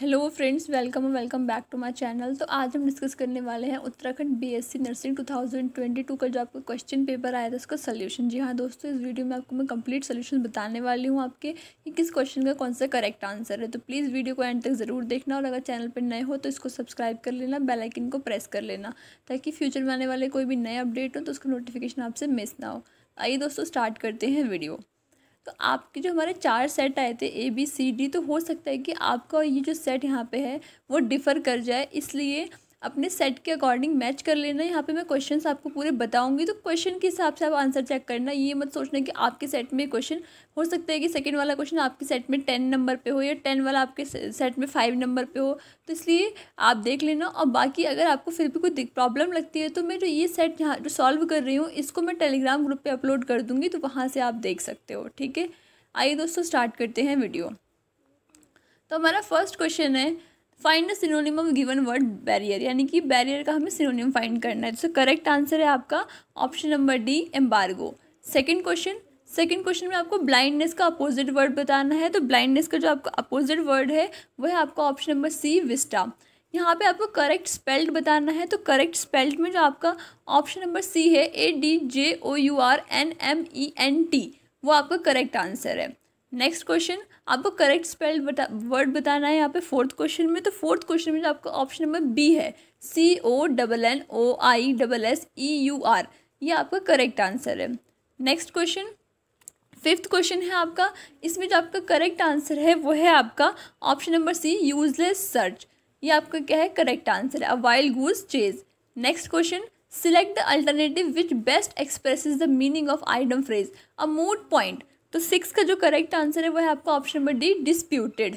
hello friends welcome और welcome back to my channel तो आज हम डिस्कस करने वाले हैं उत्तराखंड बीएससी नर्सिंग 2022 का जो आपका क्वेश्चन पेपर आया था उसका सोल्यूशन जी हाँ दोस्तों इस वीडियो में आपको मैं कंप्लीट सोल्यूशन बताने वाली हूँ आपके कि किस क्वेश्चन का कौन सा करेक्ट आंसर है तो प्लीज़ वीडियो को एंड तक ज़रूर देखना और अगर चैनल पर नए हो तो इसको सब्सक्राइब कर लेना बेलाइकिन को प्रेस कर लेना ताकि फ्यूचर में आने वाले कोई भी नए अपडेट हो तो उसका नोटिफिकेशन आपसे मिस ना हो आइए दोस्तों स्टार्ट करते हैं वीडियो तो आपके जो हमारे चार सेट आए थे ए बी सी डी तो हो सकता है कि आपका ये जो सेट यहाँ पे है वो डिफ़र कर जाए इसलिए अपने सेट के अकॉर्डिंग मैच कर लेना यहाँ पे मैं क्वेश्चंस आपको पूरे बताऊंगी तो क्वेश्चन के हिसाब से आप आंसर चेक करना ये मत सोचना कि आपके सेट में क्वेश्चन हो सकता है कि सेकंड वाला क्वेश्चन आपके सेट में टेन नंबर पे हो या टेन वाला आपके सेट में फाइव नंबर पे हो तो इसलिए आप देख लेना और बाकी अगर आपको फिर भी कोई प्रॉब्लम लगती है तो मैं जो ये सेट यहाँ जो सॉल्व कर रही हूँ इसको मैं टेलीग्राम ग्रुप पर अपलोड कर दूँगी तो वहाँ से आप देख सकते हो ठीक है आइए दोस्तों स्टार्ट करते हैं वीडियो तो हमारा फर्स्ट क्वेश्चन है find synonym of given word barrier यानी कि बैरियर का हमें सिनोनिम फाइंड करना है तो करेक्ट आंसर है आपका option number D embargo second question second question में आपको ब्लाइंडनेस का अपोजिट वर्ड बताना है तो ब्लाइंडनेस का जो आपका अपोजिट वर्ड है वह है आपका ऑप्शन नंबर सी विस्टा यहाँ पे आपको करेक्ट स्पेल्ड बताना है तो करेक्ट स्पेल्ड में जो आपका ऑप्शन नंबर सी है A D J O U R N M E N T वो आपका करेक्ट आंसर है नेक्स्ट क्वेश्चन आपको करेक्ट स्पेल्ड बता वर्ड बताना है यहाँ पे फोर्थ क्वेश्चन में तो फोर्थ क्वेश्चन में आपका ऑप्शन नंबर बी है C O double N O I double S E U R ये आपका करेक्ट आंसर है नेक्स्ट क्वेश्चन फिफ्थ क्वेश्चन है आपका इसमें जो आपका करेक्ट आंसर है वो है आपका option number C useless search ये आपका क्या है करेक्ट आंसर है a wild goose chase next question select the alternative which best express the meaning of idiom phrase a moot point तो सिक्स का जो करेक्ट आंसर है वह है आपका option number D disputed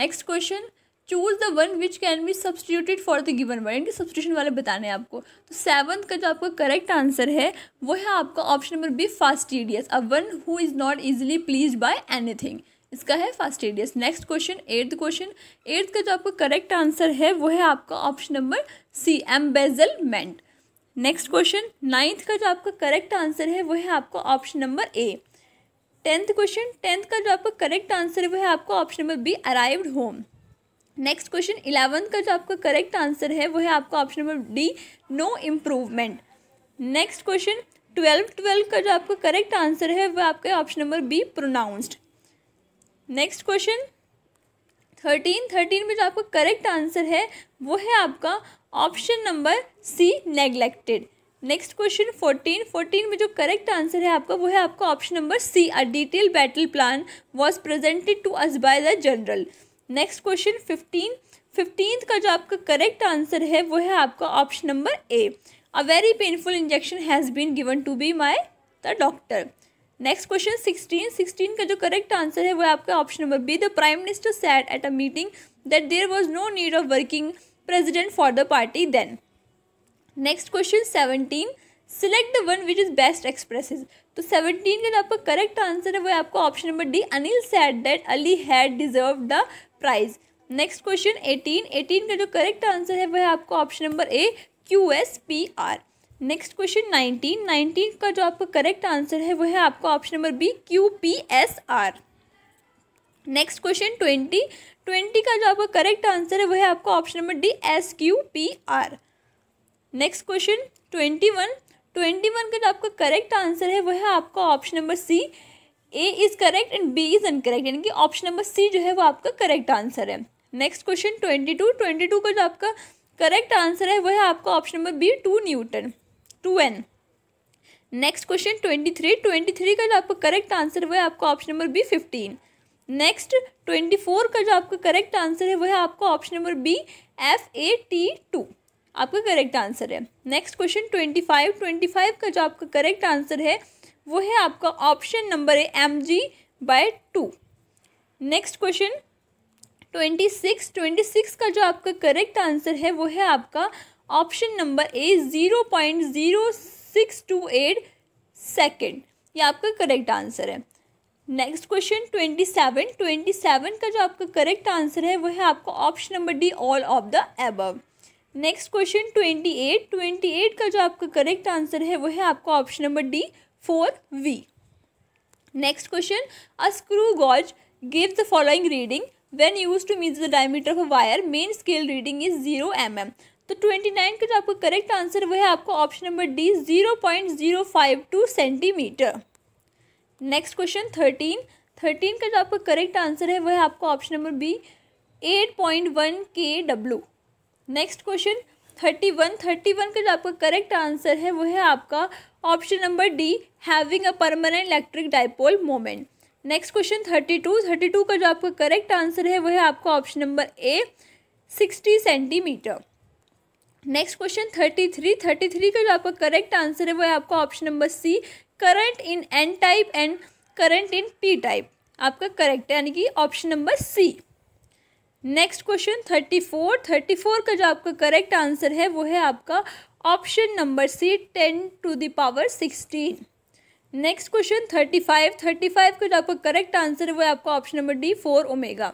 next question choose the one which can be substituted for the given one इनके substitution वाले बताने हैं आपको तो सेवन्थ का जो आपका करेक्ट आंसर है वो है आपका option number B fastidious a one who is not easily please by anything इसका है fastidious next question eighth question eighth का जो आपका करेक्ट आंसर है वो है आपका option number C embezzlement next question ninth का जो आपका करेक्ट आंसर है वो है आपका option number A tenth question tenth का जो आपका करेक्ट आंसर है वो है आपका option number B arrived home next question eleventh का जो आपका करेक्ट आंसर है वो है आपका option number D no improvement next question twelve twelve का जो आपका करेक्ट आंसर है वह आपका option number B pronounced next question thirteen thirteen में जो आपका करेक्ट आंसर है वो है आपका option number C neglected next question fourteen fourteen में जो करेक्ट आंसर है आपका वो है आपका option number C a detail battle plan was presented to us by the general next question fifteen fifteen का जो आपका करेक्ट आंसर है वो है आपका option number A a very painful injection has been given to be my the doctor next question sixteen sixteen का जो correct answer है वो है आपका option number B the prime minister sat at a meeting that there was no need of working president for the party then next question seventeen select the one which is best express तो seventeen का जो आपका correct answer है वो है आपका option number D Anil said that Ali had deserve the prize next question eighteen eighteen का जो करेक्ट आंसर है वह है आपको option number A Q S P R next question nineteen nineteen का जो आपका करेक्ट आंसर है वह है आपका option number B Q P S are next question twenty twenty का जो आपका करेक्ट आंसर है वह है आपका option number D S Q P R next question twenty one twenty one का जो आपका करेक्ट आंसर है वह है आपका option number C A is correct and B is incorrect यानी कि ऑप्शन नंबर सी जो है वो आपका करेक्ट आंसर है next question twenty two twenty two का जो आपका करेक्ट आंसर है वह आपका option number B two Newton two N next question twenty three twenty three का जो आपका करेक्ट आंसर वह आपका option number B fifteen next twenty four का जो आपका करेक्ट आंसर है वह आपका option number B F A T two आपका करेक्ट आंसर है next question twenty five twenty five का जो आपका करेक्ट आंसर है वो है आपका ऑप्शन नंबर है M G by two next question twenty six twenty six का जो आपका करेक्ट आंसर है वो है आपका option number A zero point zero six two eight second ये आपका करेक्ट आंसर है next question twenty seven twenty seven का जो आपका करेक्ट आंसर है वो है आपका option number D all of the above next question twenty eight twenty eight का जो आपका करेक्ट आंसर है वो है आपका option number D four we next question a screw gauge give the following reading when used to measure the diameter of wire main scale reading is zero M M तो twenty nine का जो आपका correct answer वो है आपका option number D zero point zero five two centimetre next question thirteen thirteen का जो आपका करेक्ट आंसर है वह आपका option number B eight point one K W next question thirty one thirty one का जो आपका करेक्ट आंसर है वो है आपका option number D having a permanent electric dipole moment next question thirty two thirty two का जो आपका करेक्ट आंसर है वो है आपका option number A sixty centimetre next question thirty three thirty three का जो आपका करेक्ट आंसर है वो है आपका option number C current in N type and current in P type आपका करेक्ट है यानी कि option number C next question thirty four thirty four का जो आपका करेक्ट आंसर है वो है आपका option number C ten to the power sixteen next question thirty five thirty five का जो आपका करेक्ट आंसर है वो है आपका option number D four omega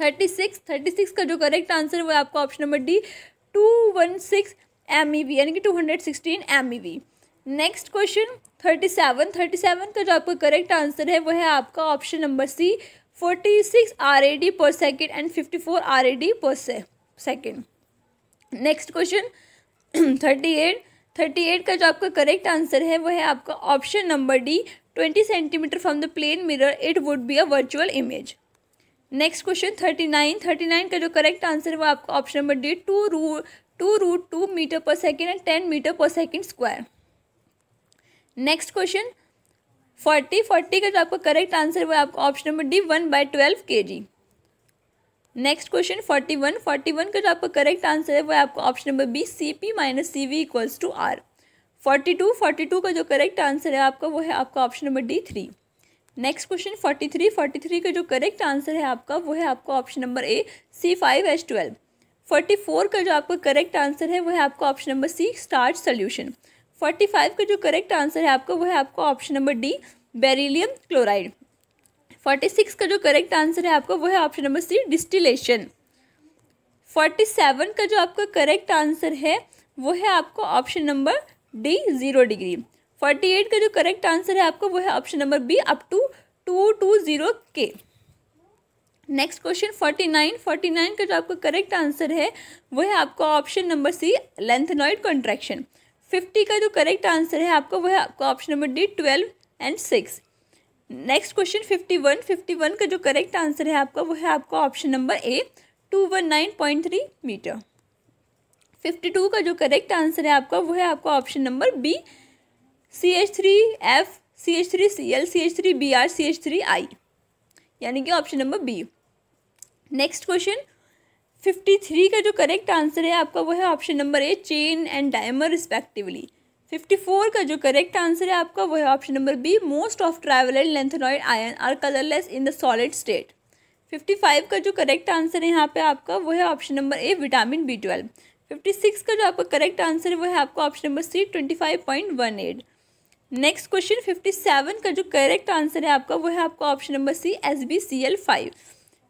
thirty six thirty six का जो करेक्ट आंसर है वो है आपका option number D two one six M E V यानी कि two hundred sixteen M E V next question thirty seven thirty seven का जो आपका करेक्ट आंसर है वो है आपका option number C forty six R A D per second and fifty four R A D per second next question thirty eight thirty eight का जो आपका करेक्ट आंसर है वह है आपका option number D twenty centimetre from the plane mirror it would be a virtual image next question thirty nine thirty nine का जो correct answer है वो आपका ऑप्शन नंबर डी टू रू two root two metre per second and ten metre per second square next question forty forty का जो आपका correct answer वो आपका option number D one by twelve K G next question forty one forty one का जो आपका correct answer है वो आपका option number B C P minus C V equals to R forty two forty two का जो correct answer है आपका वो है आपका option number D three next question forty three forty three का जो करेक्ट आंसर है आपका वो है आपका option number A C five H twelve forty four का जो आपका करेक्ट आंसर है वो है आपका option number C start solution forty five का जो करेक्ट आंसर है आपका वो है आपको option number D beryllium chloride forty six का जो करेक्ट आंसर है आपका वो है option number C distillation forty seven का जो आपका करेक्ट आंसर है वो है आपको option number D zero degree forty eight का जो करेक्ट आंसर है आपका वो है option number B up to two two zero K next question forty nine forty nine का जो आपका करेक्ट आंसर है वो है आपका ऑप्शन नंबर सी लेंथनॉइड कॉन्ट्रैक्शन फिफ्टी का जो करेक्ट आंसर है आपका वह आपका option number D twelve and six next question fifty one fifty one का जो करेक्ट आंसर है आपका वह है आपका option number A two one nine point three metre fifty two का जो करेक्ट आंसर है आपका वह है आपका option number B C H three F C H three C L C H three B R C H three I यानी कि option number B next question fifty three का जो करेक्ट आंसर है आपका वो है option number A chain and dimer respectively fifty four का जो करेक्ट आंसर है आपका वो है option number B most of travel and lanthanoid ion are colourless in the solid state fifty five का जो करेक्ट आंसर है यहाँ पे आपका वो है option number A vitamin B twelve fifty six का जो आपका करेक्ट आंसर है वो है आपका option number C twenty five point one eight next question fifty seven का जो करेक्ट आंसर है आपका वो है आपका option number C S B C L five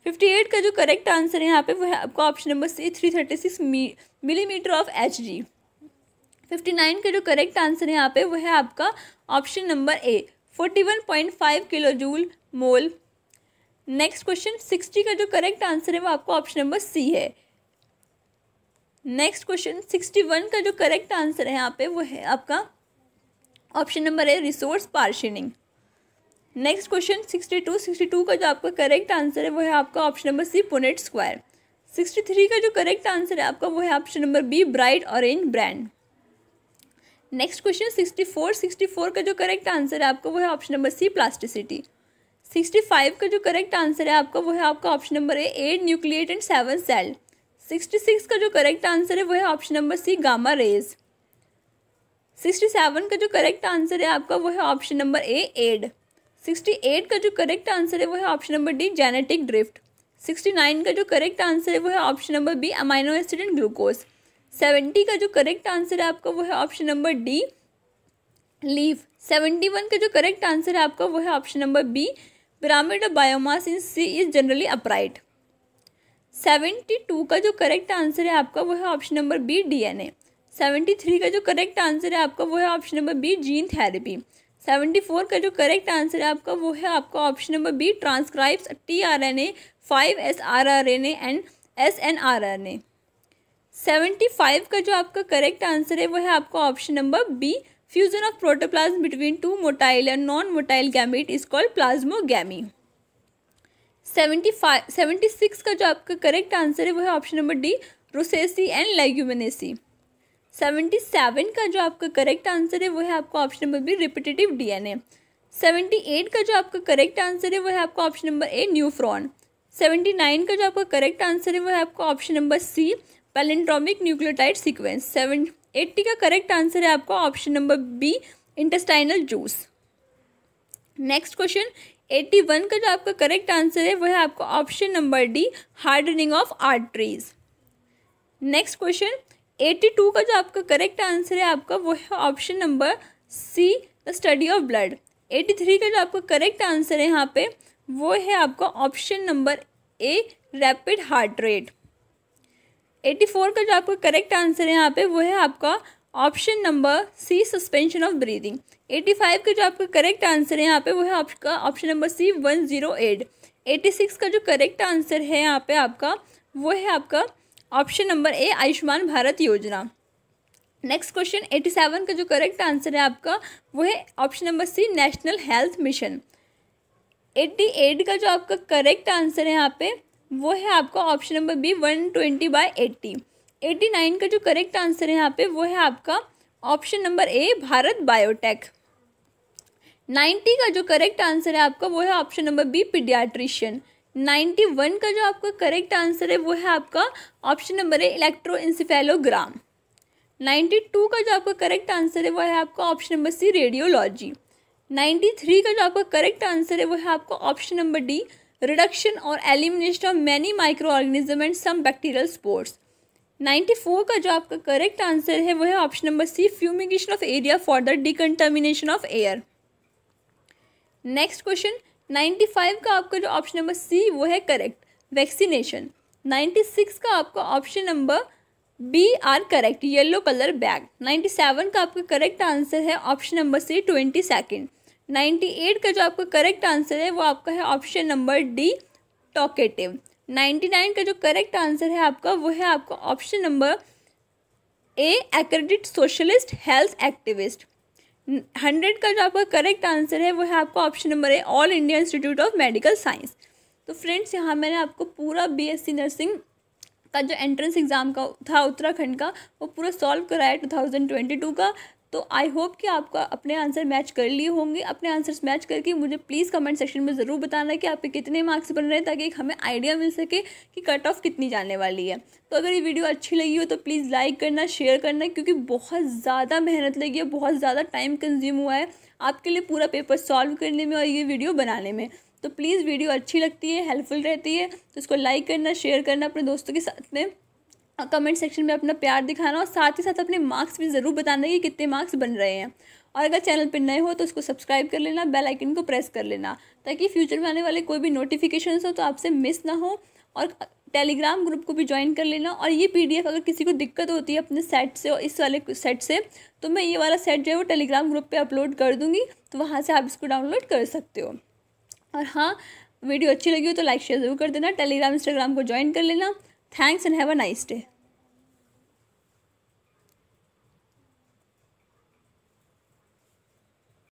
fifty eight का जो करेक्ट आंसर है यहाँ पे वो है आपका option number C three thirty six millimetre of H D fifty nine का जो करेक्ट आंसर है यहाँ पे वो है आपका option number A forty one point five kilo joule mole next question sixty का जो करेक्ट आंसर है वो आपका ऑप्शन नंबर सी है नेक्स्ट क्वेश्चन सिक्सटी वन का जो करेक्ट आंसर है यहाँ पे वो है आपका option number A resource partitioning next question sixty two sixty two का जो आपका करेक्ट आंसर है वो है आपका option number C Punnett square sixty three का जो करेक्ट आंसर है आपका वो है option number B bright orange brand next question sixty four sixty four का जो करेक्ट आंसर है आपका वो है option number C plasticity sixty five का जो करेक्ट आंसर है आपका वो है आपका option number A eight nucleate and seven cell sixty six का जो करेक्ट आंसर है वो है option number C gamma rays sixty seven का जो करेक्ट आंसर है आपका वो है option number A ED sixty eight का जो करेक्ट आंसर है वो है option number D genetic drift sixty nine का जो करेक्ट आंसर है वो है option number B amino acid and glucose seventy का जो करेक्ट आंसर है आपका वो है option number D leave seventy one का जो करेक्ट आंसर है आपका वो है option number B pyramid of biomass in sea is generally upright seventy two का जो करेक्ट आंसर है आपका वो है option number B A seventy three का जो करेक्ट आंसर है आपका वो है option number B gene therapy seventy four का जो करेक्ट आंसर है आपका वो है आपका option number B transcribes T R N A five S R R N and S N R R A seventy five का जो आपका करेक्ट आंसर है वो है आपका option number B fusion of protoplasm between two motile and non motile gamete is called plasmogamy seventy five seventy six का जो आपका करेक्ट आंसर है वो है option number D Rosaceae and Leguminosae seventy seven का जो आपका करेक्ट आंसर है वो है आपका option number B repetitive DNA seventy eight का जो आपका करेक्ट आंसर है वो है आपका option number A nephron seventy nine का जो आपका करेक्ट आंसर है वो है आपका option number C palindromic nucleotide sequence seven eighty का करेक्ट आंसर है आपका option number B intestinal juice next question eighty one का जो आपका करेक्ट आंसर है वह है आपका option number D hardening of arteries next question eighty two का जो आपका करेक्ट आंसर है आपका वो है option number C the study of blood eighty three का जो आपका करेक्ट आंसर है यहाँ पे वो है आपका option number A rapid heart rate eighty four का जो आपका करेक्ट आंसर है यहाँ पे वो है आपका option number C suspension of breathing eighty five का जो आपका करेक्ट आंसर है यहाँ पे वो है आपका option number C one zero eight eighty six का जो करेक्ट आंसर है यहाँ पे आपका वो है आपका option number A Ayushman Bharat Yojana next question eighty seven का जो करेक्ट आंसर है आपका वो है option number C national health mission eighty eight का जो आपका करेक्ट आंसर है यहाँ पे वो है आपका option number B one twenty by eighty eighty nine का जो करेक्ट आंसर है यहाँ पे वो है आपका option number A Bharat Biotech ninety का जो करेक्ट आंसर है आपका वो है option number B paediatrician ninety one का जो आपका करेक्ट आंसर है वो है आपका ऑप्शन नंबर है इलेक्ट्रो इंसिफेलोग्राम नाइन्टी टू का जो आपका करेक्ट आंसर है वो है आपका option number C radiology ninety three का जो आपका करेक्ट आंसर है वो है आपका ऑप्शन नंबर डी रिडक्शन और elimination of many micro organism and some bacterial sports ninety four का जो आपका करेक्ट आंसर है वो है option number C fumigation of area for the decontamination of air next question ninety five का आपका जो ऑप्शन नंबर सी वो है करेक्ट वैक्सीनेशन नाइन्टी सिक्स का आपका option number B are correct yellow colour bag ninety seven का आपका correct answer है option number C twenty second ninety eight का जो आपका करेक्ट आंसर है वो आपका है option number D talkative ninety nine का जो करेक्ट आंसर है आपका वो है आपका option number A accredit socialist health activist hundred का जो आपका करेक्ट आंसर है वो है आपका ऑप्शन नंबर है all India Institute of Medical Science तो फ्रेंड्स यहाँ मैंने आपको पूरा बीएससी नर्सिंग का जो एंट्रेंस एग्ज़ाम का था उत्तराखंड का वो पूरा सॉल्व कराया टू थाउजेंड ट्वेंटी टू का तो आई होप कि आपका अपने आंसर मैच कर लिए होंगे अपने आंसर्स मैच करके मुझे प्लीज़ कमेंट सेक्शन में ज़रूर बताना कि आपके कितने मार्क्स बन रहे हैं ताकि हमें आइडिया मिल सके कि कट ऑफ कितनी जाने वाली है तो अगर ये वीडियो अच्छी लगी हो तो प्लीज़ लाइक करना शेयर करना क्योंकि बहुत ज़्यादा मेहनत लगी है बहुत ज़्यादा टाइम कंज्यूम हुआ है आपके लिए पूरा पेपर सॉल्व करने में और ये वीडियो बनाने में तो प्लीज़ वीडियो अच्छी लगती है हेल्पफुल रहती है तो इसको लाइक करना शेयर करना अपने दोस्तों के साथ में कमेंट हाँ, सेक्शन में अपना प्यार दिखाना और साथ ही साथ अपने मार्क्स भी ज़रूर बताना कि कितने मार्क्स बन रहे हैं और अगर चैनल पर नए हो तो उसको सब्सक्राइब कर लेना बेल आइकन को प्रेस कर लेना ताकि फ्यूचर में आने वाले कोई भी नोटिफिकेशन हो तो आपसे मिस ना हो और टेलीग्राम ग्रुप को भी ज्वाइन कर लेना और ये पीडीएफ अगर किसी को दिक्कत होती है अपने सेट से और इस वाले सेट से तो मैं ये वाला सेट जो है वो टेलीग्राम ग्रुप पे अपलोड कर दूँगी तो वहाँ से आप इसको डाउनलोड कर सकते हो और हाँ वीडियो अच्छी लगी हो तो लाइक शेयर जरूर कर देना टेलीग्राम इंस्टाग्राम को ज्वाइन कर लेना thanks and have a nice day